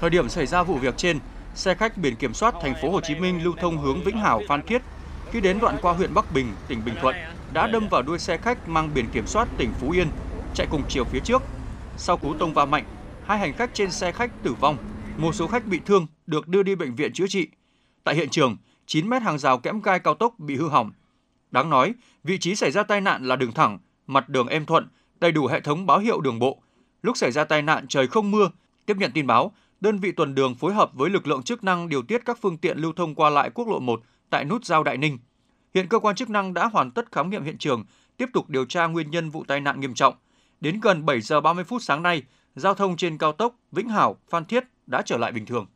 Thời điểm xảy ra vụ việc trên, xe khách biển kiểm soát thành phố Hồ Chí Minh lưu thông hướng Vĩnh Hảo Phan Thiết khi đến đoạn qua huyện Bắc Bình, tỉnh Bình Thuận đã đâm vào đuôi xe khách mang biển kiểm soát tỉnh Phú Yên chạy cùng chiều phía trước. Sau cú tông va mạnh, hai hành khách trên xe khách tử vong, một số khách bị thương được đưa đi bệnh viện chữa trị. Tại hiện trường, 9 mét hàng rào kẽm gai cao tốc bị hư hỏng. Đáng nói, vị trí xảy ra tai nạn là đường thẳng, mặt đường êm thuận, đầy đủ hệ thống báo hiệu đường bộ. Lúc xảy ra tai nạn trời không mưa, tiếp nhận tin báo, đơn vị tuần đường phối hợp với lực lượng chức năng điều tiết các phương tiện lưu thông qua lại quốc lộ 1 tại nút giao Đại Ninh. Hiện cơ quan chức năng đã hoàn tất khám nghiệm hiện trường, tiếp tục điều tra nguyên nhân vụ tai nạn nghiêm trọng. Đến gần 7 giờ 30 phút sáng nay, giao thông trên cao tốc Vĩnh Hảo Phan Thiết đã trở lại bình thường.